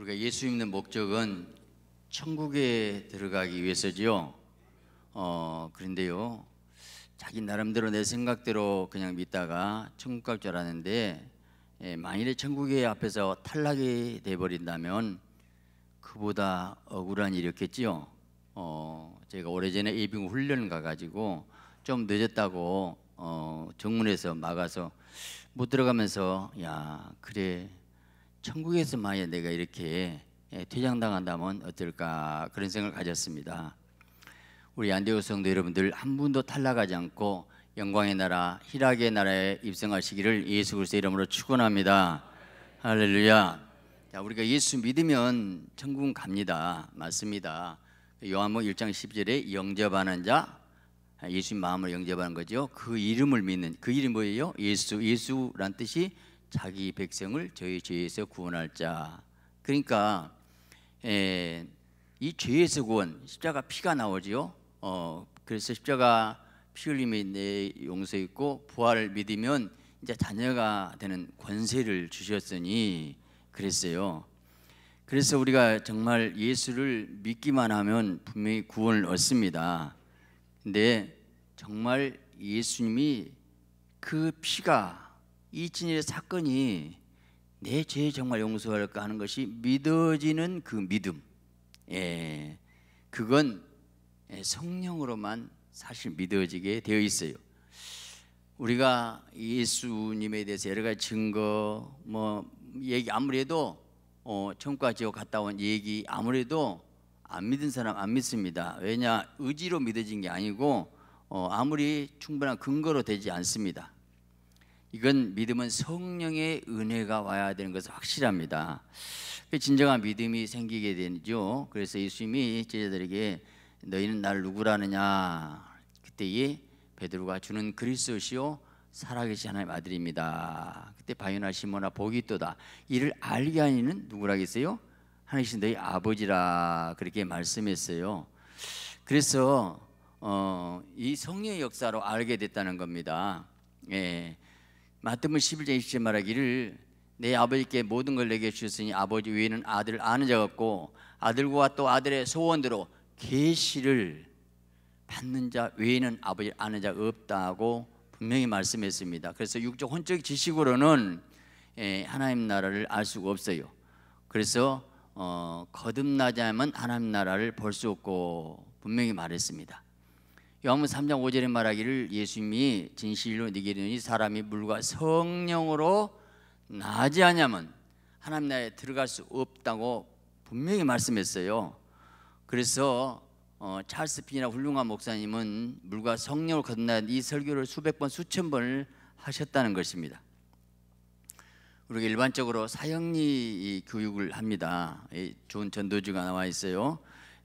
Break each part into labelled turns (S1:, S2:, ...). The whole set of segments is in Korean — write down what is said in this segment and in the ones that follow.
S1: 우리가 예수 믿는 목적은 천국에 들어가기 위해서지요. 어, 그런데요. 자기 나름대로 내 생각대로 그냥 믿다가 천국 갈줄 알았는데 예, 만일에 천국의 앞에서 탈락이 돼버린다면 그보다 억울한 일이었겠지요. 어, 제가 오래전에 예비군 훈련 가가지고 좀 늦었다고 어, 정문에서 막아서 못 들어가면서 야 그래 천국에서 만약 내가 이렇게 예, 퇴장당한다면 어떨까 그런 생각을 가졌습니다. 우리 안디오 성도 여러분들 한 분도 탈락하지 않고 영광의 나라 희락의 나라에 입성하시기를 예수 그리스도 이름으로 축원합니다. 할렐루야. 자, 우리가 예수 믿으면 천국은 갑니다. 맞습니다. 요한복 1장 10절에 영접하는 자 아, 예수님 마음을 영접하는 거죠. 그 이름을 믿는 그 이름 뭐예요? 예수 예수란 뜻이 자기 백성을 저희 죄에서 구원할 자. 그러니까 에, 예, 이 죄에서 구원 십자가 피가 나오지요. 어, 그래서 십자가 피 흘림이 내 용서했고 부활을 믿으면 이제 자녀가 되는 권세를 주셨으니 그랬어요. 그래서 우리가 정말 예수를 믿기만 하면 분명히 구원을 얻습니다. 근데 정말 예수님이 그 피가 이진일의 사건이 내 죄 정말 용서할까 하는 것이 믿어지는 그 믿음. 예. 그건 예, 성령으로만 사실
S2: 믿어지게 되어 있어요.
S1: 우리가 예수님에 대해서 여러 가지 증거 뭐 얘기 아무래도 어, 천과 지옥 갔다 온 얘기 아무래도 안 믿은 사람 안 믿습니다. 왜냐 의지로 믿어진 게 아니고 어, 아무리 충분한 근거로 되지 않습니다. 이건 믿음은 성령의 은혜가 와야 되는 것은 확실합니다. 그 진정한 믿음이 생기게 되죠. 그래서 예수님이 제자들에게 너희는 날 누구라느냐 그때에 베드로가 주는 그리스도시요 살아계신 하나님 아들입니다. 그때 바요나 시모나 복이 또다 이를 알게 하니는 누구라겠어요? 하나님신 너희 아버지라 그렇게 말씀했어요. 그래서 어, 이 성령의 역사로 알게 됐다는 겁니다. 예. 마태복음 11장 20절 말하기를 내 아버지께 모든 걸 내게 주셨으니 아버지 위에는 아들을 아는 자가 없고 아들과 또 아들의 소원대로 계시를 받는 자 외에는 아버지 아는 자 없다고 분명히 말씀했습니다. 그래서 육적 혼적 지식으로는 예, 하나님 나라를 알 수가 없어요. 그래서 어, 거듭나자면 하나님 나라를 볼 수 없고 분명히 말했습니다. 요한복 3장 5절에 말하기를 예수님이 진실로 네게 이르니 사람이 물과 성령으로 나지 않냐면 하나님 나라에 들어갈 수 없다고 분명히 말씀했어요. 그래서 어, 찰스 핀이나 훌륭한 목사님은 물과 성령을 거듭난 이 설교를 수백 번 수천 번을 하셨다는 것입니다. 우리가 일반적으로 사형리 교육을 합니다. 좋은 전도주가 나와 있어요.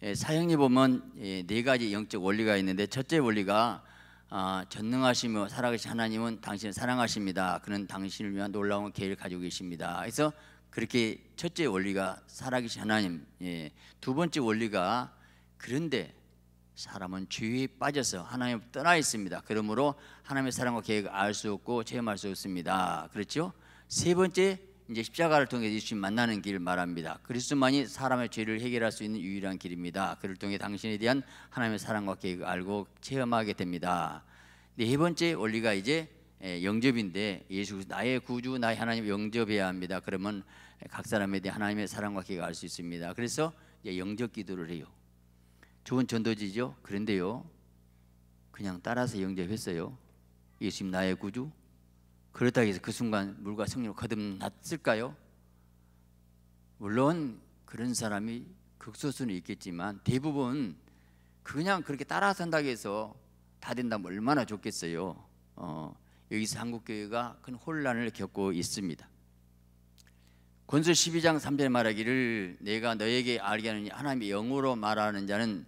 S1: 예, 사형리 보면 예, 네 가지 영적 원리가 있는데 첫째 원리가 아, 전능하시며 살아계신 하나님은 당신을 사랑하십니다. 그는 당신을 위한 놀라운 계획을 가지고 계십니다. 그래서 그렇게 첫째 원리가 살아계신 하나님. 예. 두 번째 원리가 그런데 사람은 죄에 빠져서 하나님 떠나 있습니다. 그러므로 하나님의 사랑과 계획을 알 수 없고 체험할 수 없습니다. 그렇죠? 세 번째 이제 십자가를 통해 예수님 만나는 길 말합니다. 그리스도만이 사람의 죄를 해결할 수 있는 유일한 길입니다. 그를 통해 당신에 대한 하나님의 사랑과 계획을 알고 체험하게 됩니다. 네 번째 원리가 이제 예, 영접인데 예수 나의 구주 나의 하나님 영접해야 합니다. 그러면 각 사람에 대한 하나님의 사랑과 계획을 알 수 있습니다. 그래서 영접 기도를 해요. 좋은 전도지죠. 그런데요, 그냥 따라서 영접했어요. 예수님 나의 구주 그렇다 해서 그 순간 물과 성령으로 거듭났을까요? 물론 그런 사람이 극소수는 있겠지만 대부분 그냥 그렇게 따라서 한다고 해서 다 된다면 얼마나 좋겠어요. 어, 여기서 한국교회가 큰 혼란을 겪고 있습니다. 권수 12장 3절 말하기를 내가 너에게 알게 하느니 하나님의 영으로 말하는 자는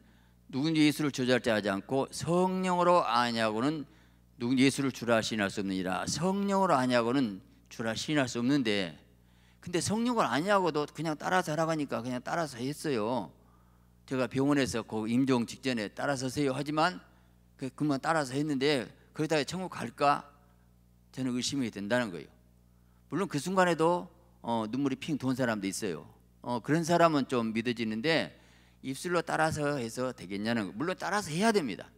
S1: 누군지 예수를 저절대 하지 않고 성령으로 아냐고는 누군 예수를 주라 신할 수 없느니라 성령을 아니하고는 주라 신할 수 없는데 근데 성령을 아니하고도 그냥 따라서 하라가니까 그냥 따라서 했어요 제가 병원에서 그 임종 직전에 따라서세요 하지만 그 그만 따라서 했는데 거기다가 천국 갈까 저는 의심이 된다는 거예요 물론 그 순간에도 어, 눈물이 핑 돈 사람도 있어요 어, 그런 사람은 좀 믿어지는데 입술로 따라서 해서 되겠냐는 거 물론 따라서 해야 됩니다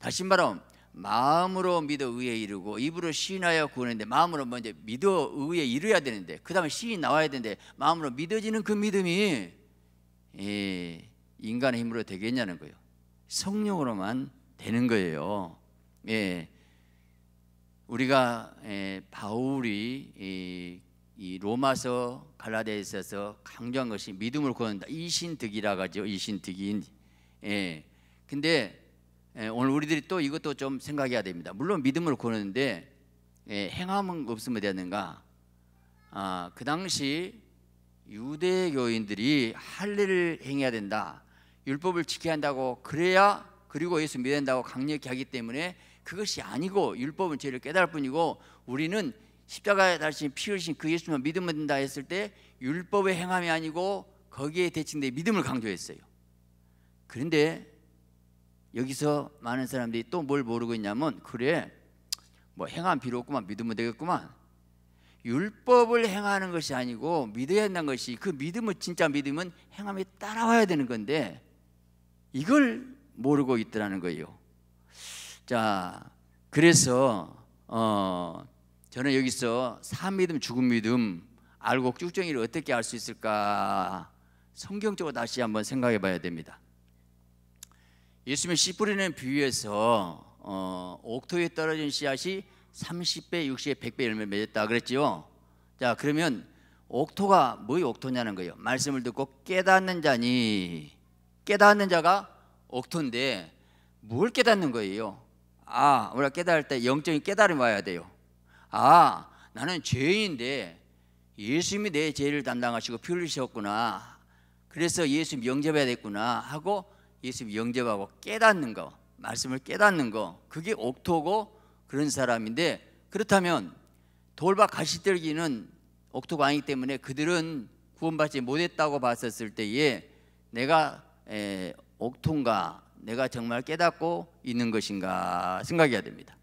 S1: 다시 말하면 마음으로 믿어 의에 이르고 입으로 시인하여 구하는데 마음으로 먼저 믿어 의에 이르야 되는데 그 다음에 시인 나와야 되는데 마음으로 믿어지는 그 믿음이 예, 인간의 힘으로 되겠냐는 거예요 성령으로만 되는 거예요 예, 우리가 예, 바울이 예, 이 로마서 갈라데에 있어서 강조한 것이 믿음을 구한다 이신득이라 가죠 이신득인 예, 근데 예, 오늘 우리들이 또 이것도 좀 생각해야 됩니다. 물론 믿음을로 고르는데 예, 행함은 없으면 되는가? 아, 그 당시 유대교인들이 할례를 행해야 된다. 율법을 지켜야 한다고 그래야 그리고 예수 믿어야 한다고 강력히 하기 때문에 그것이 아니고 율법은 죄를 깨달을 뿐이고 우리는 십자가에 달신 피 흘신 그 예수만 믿으면 된다 했을 때 율법의 행함이 아니고 거기에 대칭된 믿음을 강조했어요. 그런데 여기서 많은 사람들이 또 뭘 모르고 있냐면 그래 뭐 행한 비요구만 믿으면 되겠구만 율법을 행하는 것이 아니고 믿어야 한다는 것이 그 믿음을 진짜 믿음은 행함이 따라와야 되는 건데 이걸 모르고 있더라는 거예요 자 그래서 어, 저는 여기서 산 믿음 죽은 믿음 알곡 쭉정이를 어떻게 알 수 있을까 성경적으로 다시 한번 생각해 봐야 됩니다 예수님의 씨 뿌리는 비유에서 어, 옥토에 떨어진 씨앗이 30배, 60배, 100배 열매 맺었다 그랬지요. 자, 그러면 옥토가 뭐의 옥토냐는 거예요. 말씀을 듣고 깨닫는 자니 깨닫는 자가 옥토인데 뭘 깨닫는 거예요? 아, 우리가 깨달을 때 영적인 깨달음 와야 돼요. 아, 나는 죄인인데 예수님이 내 죄를 담당하시고 피 흘리셨구나. 그래서 예수 영접해야 됐구나 하고 예수 님 영접하고 깨닫는 거 말씀을 깨닫는 거 그게 옥토고 그런 사람인데 그렇다면 돌박 가시떨기는 옥토가 아니기 때문에 그들은 구원받지 못했다고 봤었을 때에 내가 에, 옥토인가 내가 정말 깨닫고 있는 것인가 생각해야 됩니다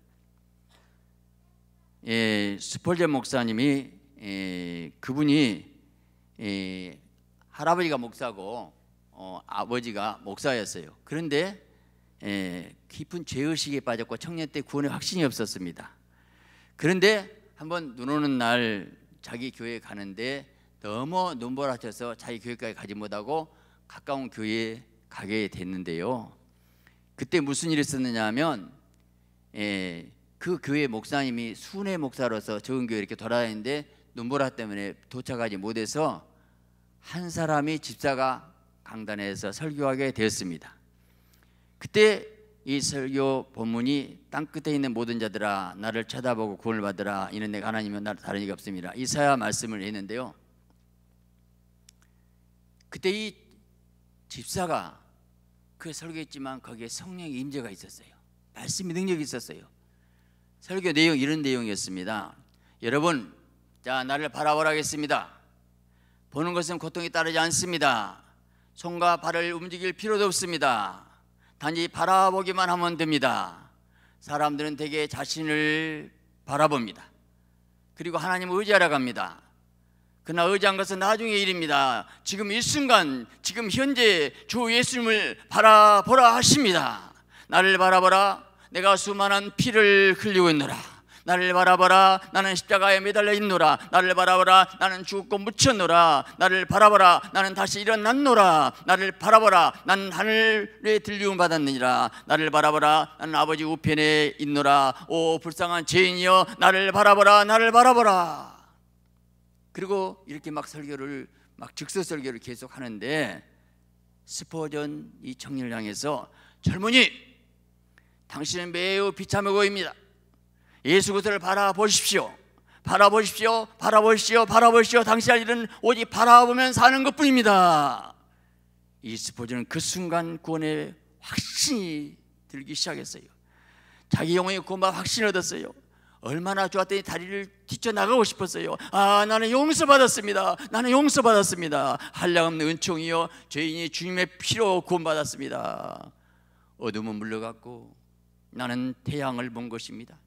S1: 예, 스폴젠 목사님이 예, 그분이 예, 할아버지가 목사고 어, 아버지가 목사였어요. 그런데 에, 예, 깊은 죄의식에 빠졌고 청년 때 구원의 확신이 없었습니다. 그런데 한번 눈 오는 날 자기 교회에 가는데 너무 눈보라쳐서 자기 교회까지 가지 못하고 가까운 교회에 가게 됐는데요. 그때 무슨 일이 있었느냐 하면 에, 예, 그 교회 목사님이 순회 목사로서 적은 교회 이렇게 돌아다니는데 눈보라 때문에 도착하지 못해서 한 사람이 집사가 강단에서 설교하게 되었습니다. 그때 이 설교 본문이 땅 끝에 있는 모든 자들아 나를 쳐다보고 구원을 받으라 이는 내가 하나님은 나를 다른 이가 없습니다. 이사야 말씀을 했는데요. 그때 이 집사가 그 설교했지만 거기에 성령의 임재가 있었어요. 말씀의 능력이 있었어요. 설교 내용 이런 내용이었습니다. 여러분, 자 나를 바라보라 겠습니다 보는 것은 고통이 따르지 않습니다. 손과 발을 움직일 필요도 없습니다. 단지 바라보기만 하면 됩니다. 사람들은 대개 자신을 바라봅니다. 그리고 하나님을 의지하러 갑니다. 그러나 의지한 것은 나중의 일입니다. 지금 이 순간, 지금 현재 주 예수님을 바라보라 하십니다. 나를 바라보라. 내가 수많은 피를 흘리고 있노라. 나를 바라보라 나는 십자가에 매달려 있노라 나를 바라보라 나는 죽고 묻혔노라 나를 바라보라 나는 다시 일어났노라 나를 바라보라 나는 하늘에 들리움 받았느니라 나를 바라보라 나는 아버지 우편에 있노라 오 불쌍한 죄인이여 나를 바라보라 나를 바라보라 그리고 이렇게 막 설교를 막 즉석 설교를 계속 하는데 스포전 이 청년을 향해서 젊은이 당신은 매우 비참해 보입니다 예수 그리스도를 바라보십시오. 바라보십시오. 바라보십시오. 바라보십시오. 당신의 일은 오직 바라보면 사는 것뿐입니다. 이 스포지는 그 순간 구원의 확신이 들기 시작했어요. 자기 영혼의 구원과 확신을 얻었어요. 얼마나 좋았더니 다리를 뛰쳐나가고 싶었어요. 아, 나는 용서받았습니다. 나는 용서받았습니다. 한량없는 은총이요. 죄인이 주님의 피로 구원받았습니다. 어둠은 물러갔고 나는 태양을 본 것입니다.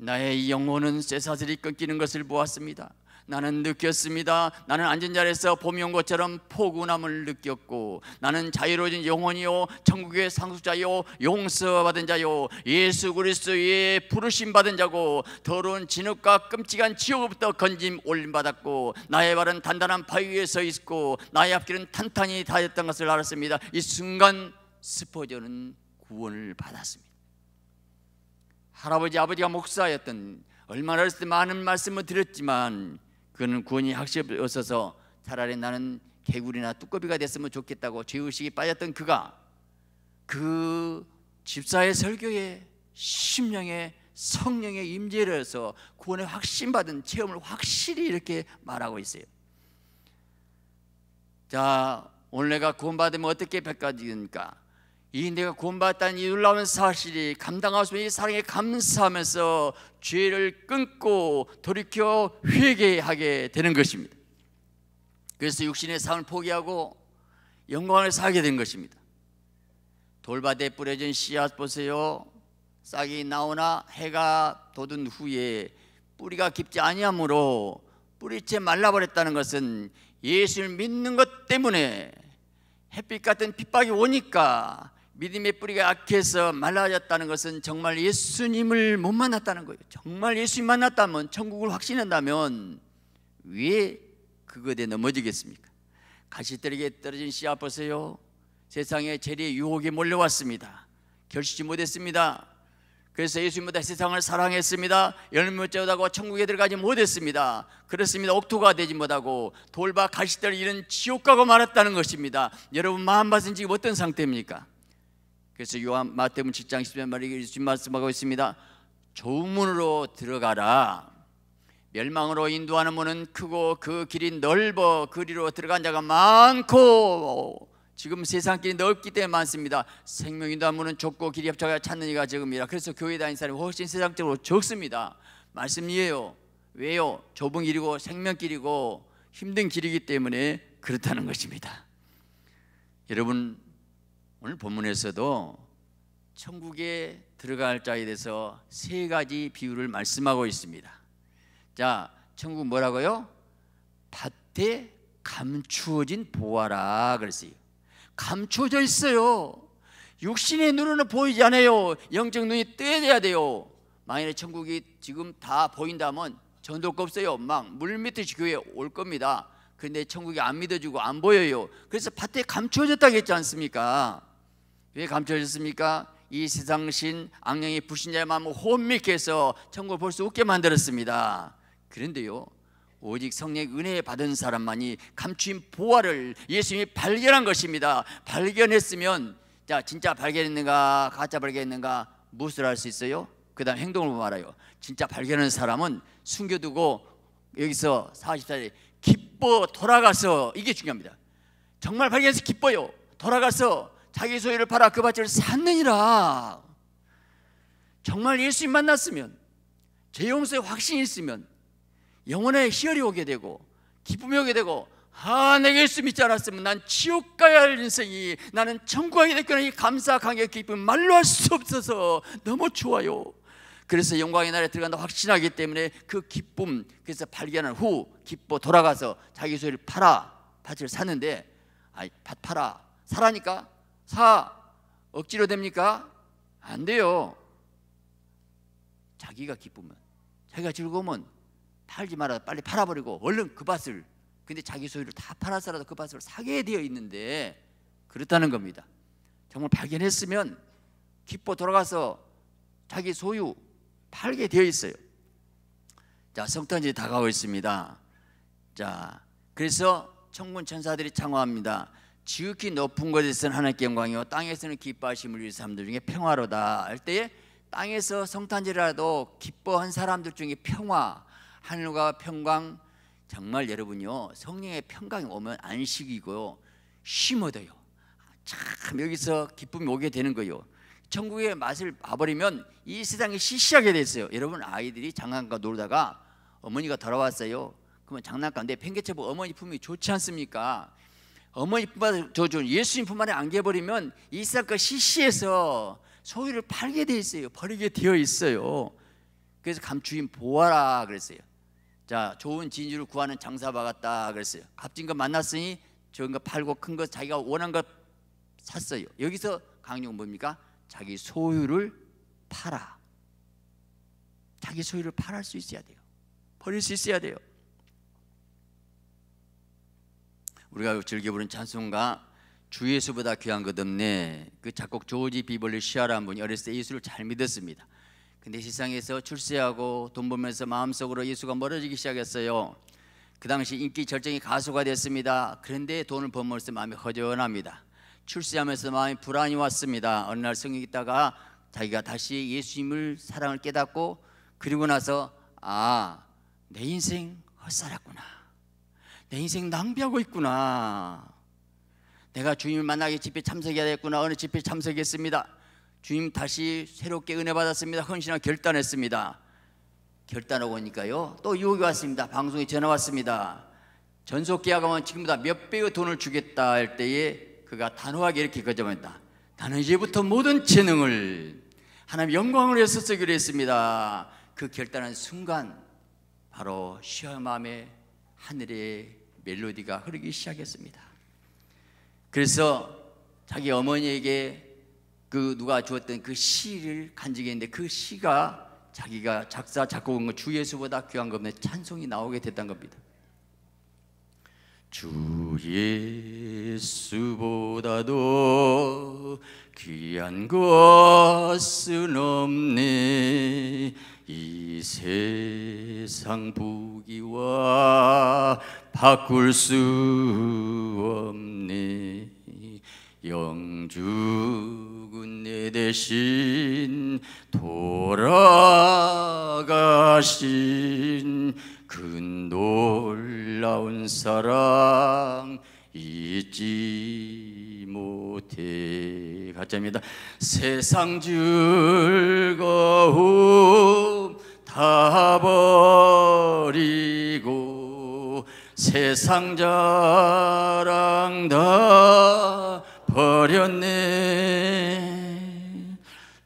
S1: 나의 영혼은 쇠사슬이 끊기는 것을 보았습니다. 나는 느꼈습니다. 나는 앉은 자리에서 봄이 온 것처럼 포근함을 느꼈고 나는 자유로워진 영혼이요 천국의 상속자요 용서받은 자요 예수 그리스도의 부르심 받은 자고 더러운 진흙과 끔찍한 지옥부터 건짐 올림 받았고 나의 발은 단단한 바위 위에 서 있고 나의 앞길은 탄탄히 닿았던 것을 알았습니다. 이 순간 스포저는 구원을 받았습니다. 할아버지 아버지가 목사였던 얼마나 어렸을 때 많은 말씀을 드렸지만 그는 구원이 확실히 없어서 차라리 나는 개구리나 뚜꺼비가 됐으면 좋겠다고 죄의식이 빠졌던 그가 그 집사의 설교에 심령에 성령의 임재를 해서 구원의 확신받은 체험을 확실히 이렇게 말하고 있어요 자 오늘 내가 구원받으면 어떻게 백가지니까 이 내가 구원받았다는 이 놀라운 사실이 감당할 수 있는 이 사랑에 감사하면서 죄를 끊고 돌이켜 회개하게 되는 것입니다. 그래서 육신의 삶을 포기하고 영광을 사게된 것입니다. 돌밭에 뿌려진 씨앗 보세요. 싹이 나오나 해가 돋은 후에 뿌리가 깊지 아니하므로 뿌리채 말라버렸다는 것은 예수를 믿는 것 때문에 햇빛 같은 핍박이 오니까 믿음의 뿌리가 약해서 말라졌다는 것은 정말 예수님을 못 만났다는 거예요. 정말 예수님 만났다면 천국을 확신한다면 왜 그것에 넘어지겠습니까? 가시떨에 떨어진 씨앗 보세요. 세상의 재리의 유혹이 몰려왔습니다. 결시지 못했습니다. 그래서 예수님보다 세상을 사랑했습니다. 열매 못자고 천국에 들어가지 못했습니다. 그렇습니다. 옥토가 되지 못하고 돌바 가시떨 잃은 지옥 가고 말았다는 것입니다. 여러분 마음 봤은 지금 어떤 상태입니까? 그래서 요한 마태문음 7장 10절 말에 예수님 말씀하고 있습니다. 좋은 문으로 들어가라. 멸망으로 인도하는 문은 크고 그 길이 넓어 그리로 들어간 자가 많고 지금 세상 길이 넓기 때문에 많습니다. 생명 인도하는 문은 좁고 길이 협착하 찾는 이가 적음이라. 그래서 교회 다니는 사람이 훨씬 세상적으로 적습니다. 말씀이에요. 왜요? 좁은 길이고 생명 길이고 힘든 길이기 때문에 그렇다는 것입니다. 여러분 오늘 본문에서도 천국에 들어갈 자에 대해서 세 가지 비유를 말씀하고 있습니다. 자, 천국 뭐라고요? 밭에 감추어진 보화라 그랬어요. 감춰져 있어요. 육신의 눈으로는 보이지 않아요. 영적 눈이 떼야 돼요. 만일에 천국이 지금 다 보인다면 전도가 없어요. 막 물밑에 교회 올 겁니다. 근데 천국이 안 믿어지고 안 보여요. 그래서 밭에 감춰졌다고 했지 않습니까? 왜 감춰졌습니까? 이 세상신 악령이 부신자의 마음을 혼미케 해서 천국을 볼 수 없게 만들었습니다 그런데요 오직 성령의 은혜 받은 사람만이 감추인 보화를 예수님이 발견한 것입니다 발견했으면 자 진짜 발견했는가 가짜 발견했는가 무엇을 알수 있어요? 그 다음 행동을 보아요 진짜 발견한 사람은 숨겨두고 여기서 44절에 기뻐 돌아가서 이게 중요합니다 정말 발견해서 기뻐요 돌아가서 자기 소유를 팔아 그 밭을 샀느니라. 정말 예수님 만났으면 죄 용서의 확신이 있으면 영혼의 희열이 오게 되고 기쁨이 오게 되고 아 내게 예수 믿지 않았으면 난 지옥 가야 할 인생이 나는 천국하 됐구나 이 감사 감격 기쁨 말로 할 수 없어서 너무 좋아요 그래서 영광의 나에 들어간다 확신하기 때문에 그 기쁨 그래서 발견한 후 기뻐 돌아가서 자기 소유를 팔아 밭을 사는데 아이 팔아 사라니까 사 억지로 됩니까? 안 돼요. 자기가 기쁘면, 자기가 즐거우면 팔지 말아 빨리 팔아버리고 얼른 그 밭을 근데 자기 소유를 다 팔아서라도 그 밭을 사게 되어 있는데 그렇다는 겁니다. 정말 발견했으면 기뻐 돌아가서 자기 소유 팔게 되어 있어요. 자 성탄절이 다가오고 있습니다. 자 그래서 천군 천사들이 창호합니다. 지극히 높은 곳에서는 하나님께 영광이요 땅에서는 기뻐하심을 위해 사람들 중에 평화로다 할 때에 땅에서 성탄절이라도 기뻐한 사람들 중에 평화 하늘과 평강 정말 여러분요 성령의 평강이 오면 안식이고요 쉼얻요참 여기서 기쁨이 오게 되는 거요 천국의 맛을 봐버리면 이 세상이 시시하게 됐어요 여러분 아이들이 장난감 놀다가 어머니가 돌아왔어요 그러면 장난감 내팽개쳐보 어머니 품이 좋지 않습니까 어머니뿐만 저주 예수님뿐만이 안겨버리면 이삭과 시시에서 소유를 팔게 돼 있어요. 버리게 되어 있어요. 그래서 감추인 보아라 그랬어요. 자, 좋은 진주를 구하는 장사 받았다 그랬어요. 값진 거 만났으니 적은 거 팔고 큰거 자기가 원한 거 샀어요. 여기서 강령 뭡니까? 자기 소유를 팔아. 자기 소유를 팔할 수 있어야 돼요. 버릴 수 있어야 돼요. 우리가 즐겨 부른 찬송가 주 예수보다 귀한 것 없네 그 작곡 조지 비벌리 시아라는 분이 어렸을 때 예수를 잘 믿었습니다 근데 세상에서 출세하고 돈 벌면서 마음속으로 예수가 멀어지기 시작했어요 그 당시 인기 절정의 가수가 됐습니다 그런데 돈을 벌면서 마음이 허전합니다 출세하면서 마음이 불안이 왔습니다 어느 날성경 있다가 자기가 다시 예수님을 사랑을 깨닫고 그리고 나서 아 내 인생 헛살았구나 내 인생 낭비하고 있구나. 내가 주님을 만나게 집회 참석해야 겠구나 어느 집회 참석했습니다. 주님 다시 새롭게 은혜 받았습니다. 헌신하고 결단했습니다. 결단하고 오니까요. 또 유혹이 왔습니다. 방송에 전화 왔습니다. 전속 계약하면 지금보다 몇 배의 돈을 주겠다 할 때에 그가 단호하게 이렇게 거절했다. 나는 이제부터 모든 재능을 하나님 영광을 위해서 쓰기로 했습니다. 그 결단한 순간 바로 시험함의 하늘의 멜로디가 흐르기 시작했습니다. 그래서 자기 어머니에게 그 누가 주었던 그 시를 간직했는데 그 시가 자기가 작사 작곡한 것주 예수보다 귀한 겁니다. 찬송이 나오게 됐던 겁니다.
S2: 주 예수보다도 귀한 것은 없네 이 세상 부귀와 바꿀 수 없네 영주군 내 대신 돌아가신 그 놀라운 사랑 잊지 못해 가짜입니다. 세상 즐거움 다 버리고 세상 자랑 다 버렸네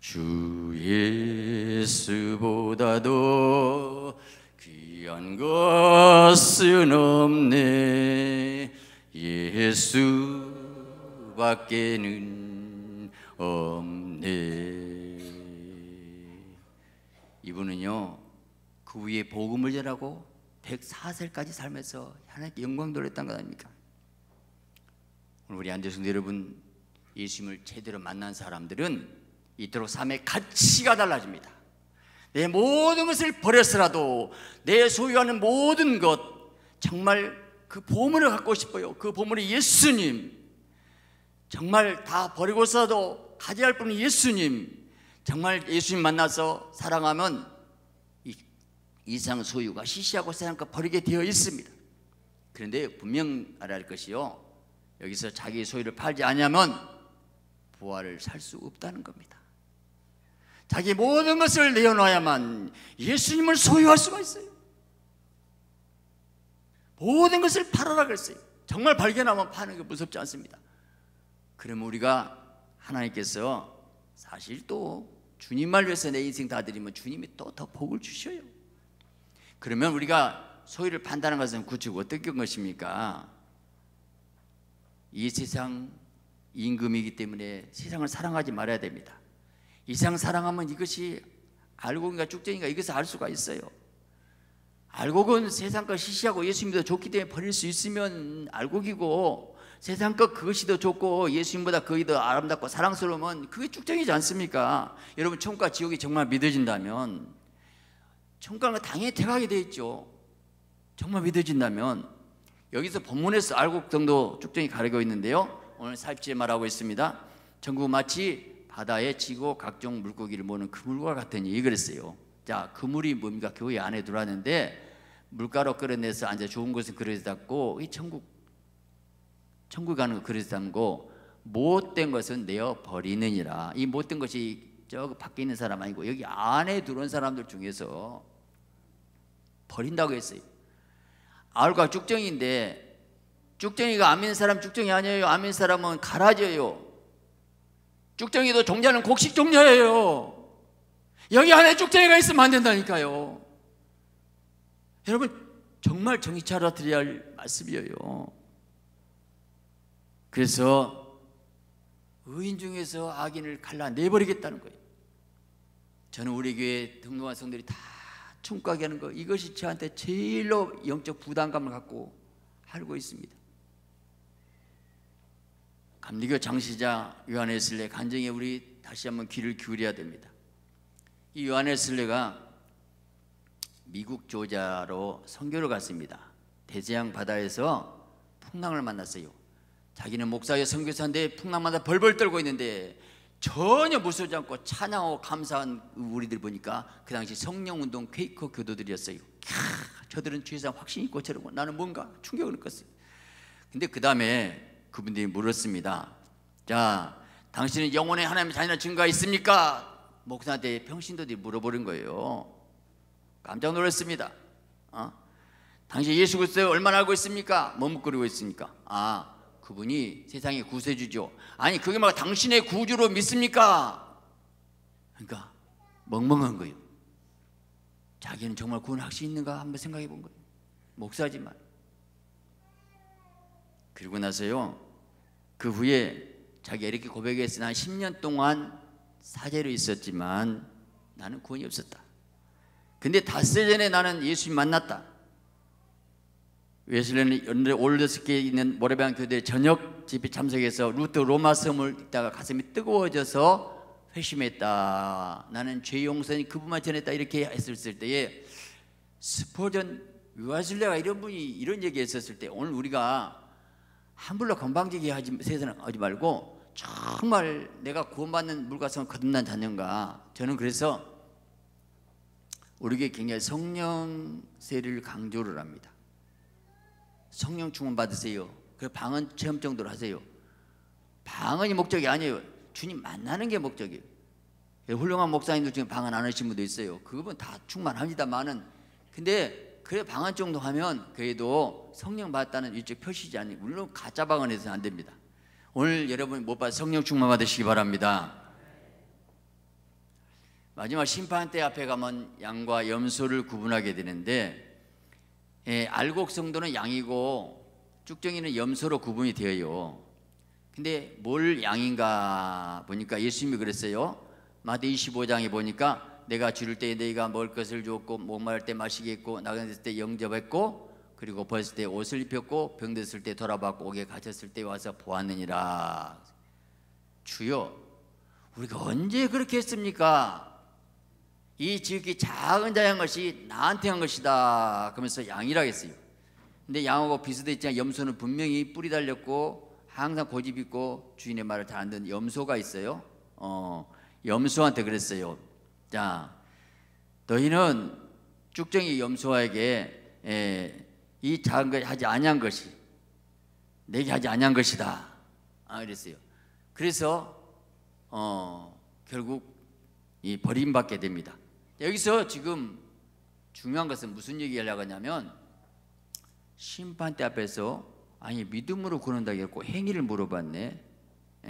S2: 주 예수보다도 귀한 것은 없네 예수밖에는 없네. 이분은요 그 위에 복음을 전하고
S1: 104세까지 살면서 하나님께
S2: 영광 돌렸던
S1: 것 아닙니까? 오늘 우리 안재성 여러분 예수님을 제대로 만난 사람들은 이토록 삶의 가치가 달라집니다. 내 모든 것을 버렸으라도 내 소유하는 모든 것 정말 그 보물을 갖고 싶어요. 그 보물이 예수님. 정말 다 버리고서도 가져야 할 분이 예수님. 정말 예수님 만나서 사랑하면 이상 소유가 시시하고 생각과 버리게 되어 있습니다. 그런데 분명 알아야 할 것이요. 여기서 자기 소유를 팔지 않으면 부활을 살 수 없다는 겁니다. 자기 모든 것을 내어놔야만 예수님을 소유할 수가 있어요. 모든 것을 팔아라 그랬어요. 정말 발견하면 파는 게 무섭지 않습니다. 그러면 우리가 하나님께서 사실 또 주님만 위해서 내 인생 다 드리면 주님이 또 더 복을 주셔요. 그러면 우리가 소유를 판다는 것은 구축 어떻게 것입니까? 이 세상 임금이기 때문에 세상을 사랑하지 말아야 됩니다. 이상 사랑하면 이것이 알고인가 쭉쟁이가 이것을 알 수가 있어요. 알곡은 세상 과 시시하고 예수님보다 좋기 때문에 버릴 수 있으면 알곡이고 세상 과 그것이 더 좋고 예수님보다 그게 더 아름답고 사랑스러우면 그게 쭉정이지 않습니까? 여러분 천국과 지옥이 정말 믿어진다면 천국과 당연히 태가게 어 있죠. 정말 믿어진다면 여기서 본문에서 알곡 그 정도 쭉정이 가리고 있는데요. 오늘 살집에 말하고 있습니다. 전국 마치 바다에 지고 각종 물고기를 모는 그물과 같으니 그랬어요. 자, 그물이 뭡니까? 교회 안에 들어왔는데 물가로 끌어내서 앉아 좋은 곳에 그릇에 담고 이 천국 천국 가는 그릇에 담고 못된 것은 내어 버리느니라. 이 못된 것이 저 밖에 있는 사람 아니고 여기 안에 들어온 사람들 중에서 버린다고 했어요. 아울과 쭉정인데 쭉정이가 안 믿는 사람 쭉정이 아니에요. 안 믿는 사람은 갈아져요. 쭉정이도 종자는 곡식 종자예요. 여기 안에 쪽쟁이가 있으면 안 된다니까요. 여러분 정말 정의 차려드려야 할 말씀이에요. 그래서 의인 중에서 악인을 갈라내버리겠다는 거예요. 저는 우리 교회 등록한 성들이 다 총각이 하는 거 이것이 저한테 제일로 영적 부담감을 갖고 알고 있습니다. 감리교 장시자 요한에슬레 간증에 우리 다시 한번 귀를 기울여야 됩니다. 이 요한의 슬레가 미국 조자로 선교를 갔습니다. 대제양 바다에서 풍랑을 만났어요. 자기는 목사여 선교사인데 풍랑마다 벌벌 떨고 있는데 전혀 무서워지 않고 찬양하고 감사한 우리들 보니까 그 당시 성령운동 퀘이커 교도들이었어요. 캬, 저들은 주의사 확신이 있고 저러고 나는 뭔가 충격을 느꼈어요. 근데 그 다음에 그분들이 물었습니다. 자, 당신은 영혼의 하나님의 자녀 증거 있습니까? 목사한테 평신도들이 물어보는 거예요. 깜짝 놀랐습니다. 어? 당신 예수 그리스도 얼마나 알고 있습니까? 머뭇거리고 있습니까? 아, 그분이 세상의 구세주죠. 아니, 그게 막 당신의 구주로 믿습니까? 그러니까 멍멍한 거예요. 자기는 정말 구원할 수 있는가 한번 생각해 본 거예요. 목사지만. 그리고 나서요. 그 후에 자기가 이렇게 고백했으나 10년 동안 사제로 있었지만 나는 구원이 없었다. 근데 닷새 전에 나는 예수님 만났다. 웨슬리는 연대 올드스키에 있는 모래방 교대 저녁 집에 참석해서 루트 로마 섬을 읽다가 가슴이 뜨거워져서 회심했다. 나는 죄 용서는 그분만 전했다. 이렇게 했을 때에 스포전 웨슬리가 이런 분이 이런 얘기 했었을 때 오늘 우리가 함부로 건방지게 하지, 세상 하지 말고 정말 내가 구원받는 물가성 거듭난 자녀인가 저는 그래서 우리에게 굉장히 성령 세례를 강조를 합니다 성령 충만 받으세요 그 방언 체험 정도로 하세요 방언이 목적이 아니에요 주님 만나는 게 목적이에요 예, 훌륭한 목사님들 중에 방언 안 하신 분도 있어요 그분 다 충만합니다만은 근데 그래 방언 정도 하면 그래도 성령 받았다는 일적 표시지 아니 물론 가짜 방언에서는 안 됩니다 오늘 여러분 못봐아 성령 충만 받으시기 바랍니다. 마지막 심판대 앞에 가면 양과 염소를 구분하게 되는데 예, 알곡 성도는 양이고 쭉정이는 염소로 구분이 되어요. 근데 뭘 양인가 보니까 예수님이 그랬어요. 마태 25장에 보니까 내가 줄 때에 너희가 먹을 것을 주었고 목마를 때 마시겠고 나그네 때 영접했고 그리고 벌써때 옷을 입혔고 병됐을 때 돌아봤고 옥에 갇혔을 때 와서 보았느니라 주여 우리가 언제 그렇게 했습니까? 이 지극히 작은 자한 것이 나한테 한 것이다 그러면서 양이라고 했어요 근데 양하고 비슷했지만 염소는 분명히 뿌리 달렸고 항상 고집 있고 주인의 말을 다안 듣는 염소가 있어요 어, 염소한테 그랬어요 자 너희는 쭉정이 염소에게 에, 예, 이 작은 것이 하지 아니한 것이 내게 하지 아니한 것이다. 아, 그랬어요. 그래서 어, 결국 이 버림받게 됩니다. 여기서 지금 중요한 것은 무슨 얘기하려고 하냐면 심판대 앞에서 아니 믿음으로 구한다 했고 행위를 물어봤네. 에?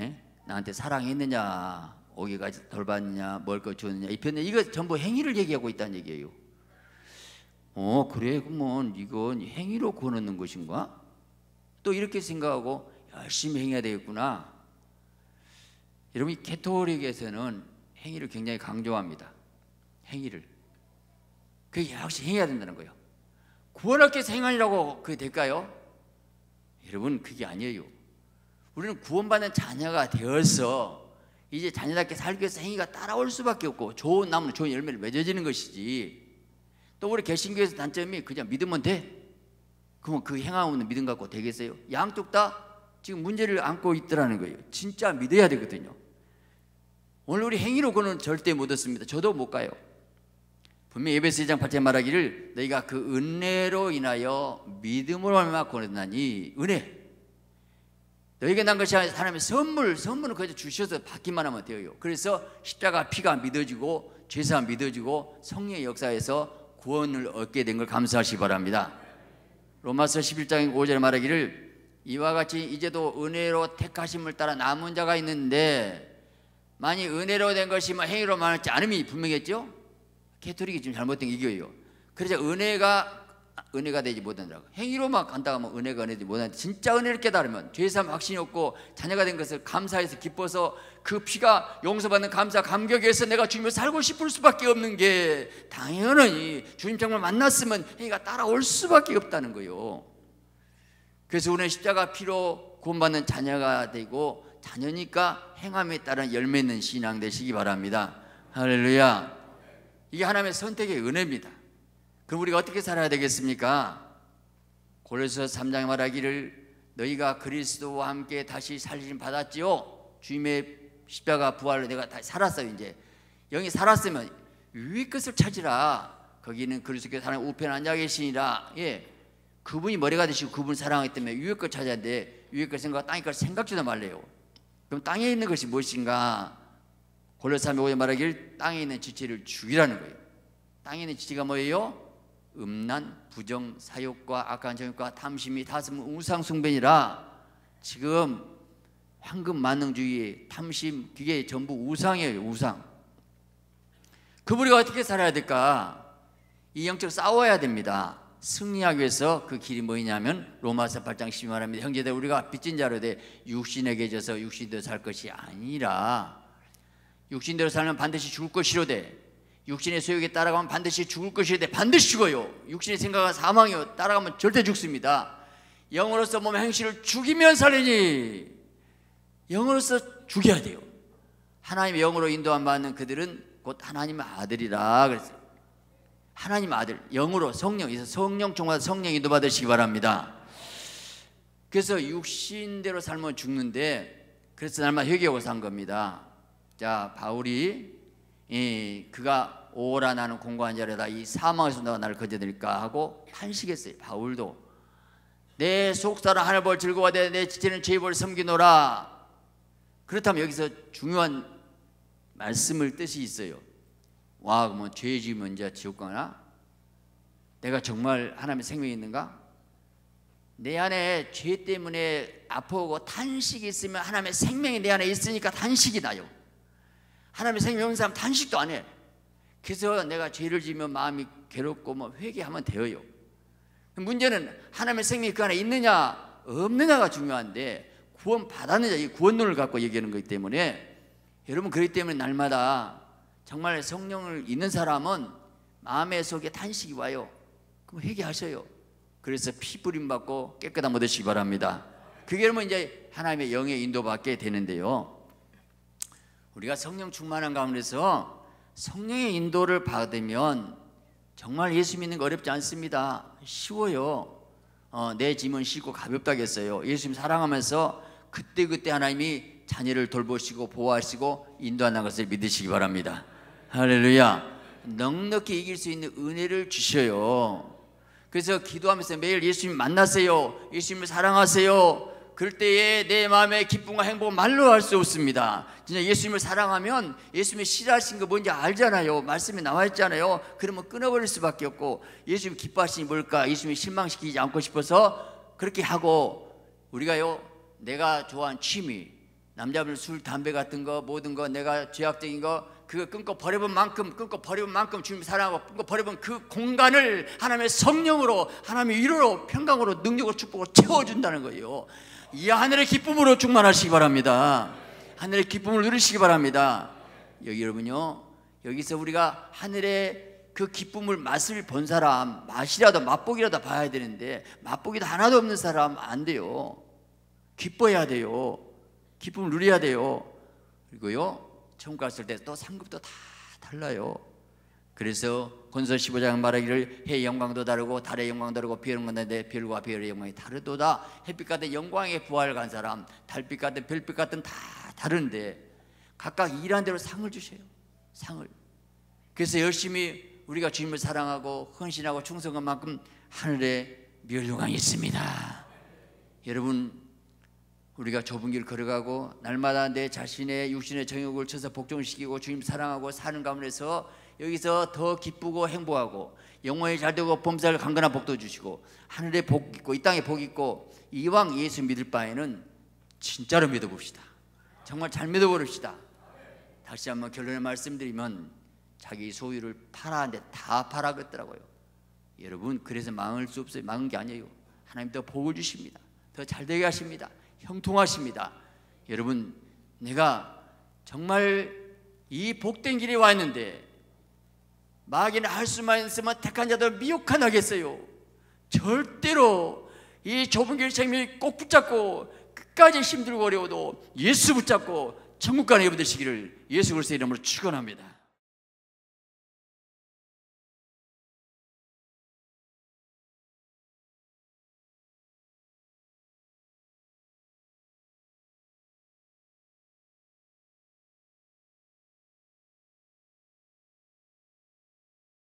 S1: 예? 나한테 사랑했느냐, 오기까 돌봤느냐, 뭘 거 주느냐. 이 편에 이거 전부 행위를 얘기하고 있다는 얘기예요. 어 그래 그러면 이건 행위로 권하는 것인가? 또 이렇게 생각하고 열심히 행해야 되겠구나. 여러분 캐토릭에서는 행위를 굉장히 강조합니다. 행위를. 그게 역시 행해야 된다는 거예요. 구원할게 생활이라고 그게 될까요? 여러분 그게 아니에요. 우리는 구원받는 자녀가 되어서 이제 자녀답게 살기 위해서 행위가 따라올 수밖에 없고 좋은 나무는 좋은 열매를 맺어지는 것이지 또 우리 개신교에서 단점이 그냥 믿으면 돼. 그러면 그행하고 믿음 갖고 되겠어요? 양쪽 다 지금 문제를 안고 있더라는 거예요. 진짜 믿어야 되거든요. 오늘 우리 행위로 는 절대 못 얻습니다. 저도 못 가요. 분명히 에베소 2장 8절 말하기를 너희가 그 은혜로 인하여 믿음으로 얼마 권했나니 은혜 너희에게 난 것이 아니라 하나의 선물 선물을 그저 주셔서 받기만 하면 돼요 그래서 십자가 피가 믿어지고 죄사 믿어지고 성령의 역사에서 구원을 얻게 된 걸 감사하시기 바랍니다. 로마서 11장 5절에 말하기를 이와 같이 이제도 은혜로 택하심을 따라 남은 자가 있는데 만이 은혜로 된 것이 뭐 행위로 말하지 않음이 분명했죠? 캐토릭이 지금 잘못된 이거예요. 그래서 은혜가 은혜가 되지 못한다고 행위로만 간다 하면 은혜가 은혜지 못한 진짜 은혜를 깨달으면 죄사함 확신이 없고 자녀가 된 것을 감사해서 기뻐서 그 피가 용서받는 감사 감격에서 내가 주님을 살고 싶을 수밖에 없는 게 당연히 주님 정말 만났으면 행위가 따라올 수밖에 없다는 거예요 그래서 우리는 십자가 피로 구원받는 자녀가 되고 자녀니까 행함에 따른 열매 있는 신앙 되시기 바랍니다 할렐루야 이게 하나님의 선택의 은혜입니다 그럼 우리가 어떻게 살아야 되겠습니까? 고려서 3장에 말하기를 너희가 그리스도와 함께 다시 살림 받았지요. 주님의 십자가 부활로 내가 다시 살았어요. 이제 영이 살았으면 위 끝을 찾으라. 거기는 그리스도께서 하 우편 앉아 계시니라. 예. 그분이 머리가 되시고 그분을 사랑하기 때문에 위의 걸 찾아야 돼. 위의 걸 생각, 땅의 걸 생각지도 말래요. 그럼 땅에 있는 것이 무엇인가? 골로사람 오에 말하길 땅에 있는 지체를 죽이라는 거예요. 땅에 있는 지체가 뭐예요? 음란, 부정, 사욕과 악한 정욕과 탐심이 다스은 우상숭배니라 지금 황금 만능주의, 탐심 그게 전부 우상이에요 우상 그우이 어떻게 살아야 될까? 이 영적 싸워야 됩니다 승리하기 위해서 그 길이 뭐냐면 로마서 8장 1 0 말합니다 형제들 우리가 빚진 자로 돼 육신에게 져서 육신대로 살 것이 아니라 육신대로 살면 반드시 죽을 것이로 돼 육신의 소욕에 따라가면 반드시 죽을 것이데 반드시 죽어요. 육신의 생각은 사망이요. 따라가면 절대 죽습니다. 영으로서 몸의 행실을 죽이면 살리니 영으로서 죽여야 돼요. 하나님의 영으로 인도함 받는 그들은 곧 하나님의 아들이라 그랬어요. 하나님 아들 영으로 성령에서 성령 통과 성령 인도 받으시기 바랍니다. 그래서 육신대로 살면 죽는데 그래서 날마다 회개하고 산 겁니다. 자 바울이 이 그가 오라 나는 공고한 자리다 이 사망에서 너가 나를 건져드릴까 하고 탄식했어요 바울도 내 속사는 하늘 볼 즐거워 되내 지체는 죄입 섬기노라 그렇다면 여기서 중요한 말씀을 뜻이 있어요 와 그러면 뭐 죄 지으면 제 지옥 가나 내가 정말 하나님의 생명이 있는가 내 안에 죄 때문에 아프고 탄식이 있으면 하나님의 생명이 내 안에 있으니까 탄식이 나요 하나님의 생명인 사람 단식도 안 해. 그래서 내가 죄를 지면 마음이 괴롭고 뭐 회개하면 되어요. 문제는 하나님의 생명이 그 안에 있느냐 없느냐가 중요한데 구원 받았느냐 이 구원론을 갖고 얘기하는 거기 때문에 여러분 그렇기 때문에 날마다 정말 성령을 있는 사람은 마음의 속에 탄식이 와요. 그럼 회개하셔요. 그래서 피 뿌림 받고 깨끗한 얻으시기 바랍니다. 그게 여러분 이제 하나님의 영의 인도받게 되는데요. 우리가 성령 충만한 가운데서 성령의 인도를 받으면 정말 예수 믿는 거 어렵지 않습니다. 쉬워요. 어, 내 짐은 쉽고 가볍다겠어요. 예수님 사랑하면서 그때그때 하나님이 자녀를 돌보시고 보호하시고 인도하는 것을 믿으시기 바랍니다. 할렐루야. 넉넉히 이길 수 있는 은혜를 주셔요. 그래서 기도하면서 매일 예수님 만나세요. 예수님을 사랑하세요. 그럴 때에 내 마음의 기쁨과 행복을 말로 할 수 없습니다. 진짜 예수님을 사랑하면 예수님이 싫어하신 거 뭔지 알잖아요. 말씀에 나와 있잖아요. 그러면 끊어버릴 수밖에 없고 예수님 기뻐하시니 뭘까? 예수님이 실망시키지 않고 싶어서 그렇게 하고 우리가요 내가 좋아하는 취미 남자분 술 담배 같은 거 모든 거 내가 죄악적인 거그 끊고 버려본 만큼 끊고 버려본 만큼 주님 사랑하고 끊고 버려본 그 공간을 하나님의 성령으로 하나님의 위로로 평강으로 능력으로 축복으로 채워준다는 거예요 이 하늘의 기쁨으로 충만하시기 바랍니다 하늘의 기쁨을 누리시기 바랍니다 여기 여러분요 여기서 우리가 하늘의 그 기쁨을 맛을 본 사람 맛이라도 맛보기라도 봐야 되는데 맛보기도 하나도 없는 사람 안 돼요 기뻐야 해 돼요 기쁨을 누려야 돼요 그리고요 천국 갔을 때또 상급도 다 달라요. 그래서 권서 15장 말하기를 해 영광도 다르고 달의 영광도 다르고 별은 건데 별과 별의 영광이 다르도다. 햇빛 같은 영광의 부활 간 사람, 달빛 같은 별빛 같은 다 다른데 각각 일한 대로 상을 주세요. 상을. 그래서 열심히 우리가 주님을 사랑하고 헌신하고 충성한 만큼 하늘에 멸류관이 있습니다. 여러분 우리가 좁은 길 걸어가고 날마다 내 자신의 육신의 정욕을 쳐서 복종시키고 주님 사랑하고 사는 가운데서 여기서 더 기쁘고 행복하고 영원히잘 되고 범사를 강건한 복도 주시고 하늘에 복 있고 이 땅에 복 있고 이왕 예수 믿을 바에는 진짜로 믿어봅시다 정말 잘믿어버립시다 다시 한번 결론의 말씀드리면 자기 소유를 팔아는데 다 팔아겠더라고요 여러분 그래서 망할수 없어요 망은 게 아니에요 하나님 더 복을 주십니다 더 잘 되게 하십니다 형통하십니다. 여러분, 내가 정말 이 복된 길에 와는데 마귀는 할 수만 있으면 택한 자들 미혹한 하겠어요. 절대로 이 좁은 길 생명이 꼭 붙잡고 끝까지 힘들고 어려워도 예수 붙잡고 천국 가는 여러분 되시기를 예수
S2: 그리스도 이름으로 축원합니다.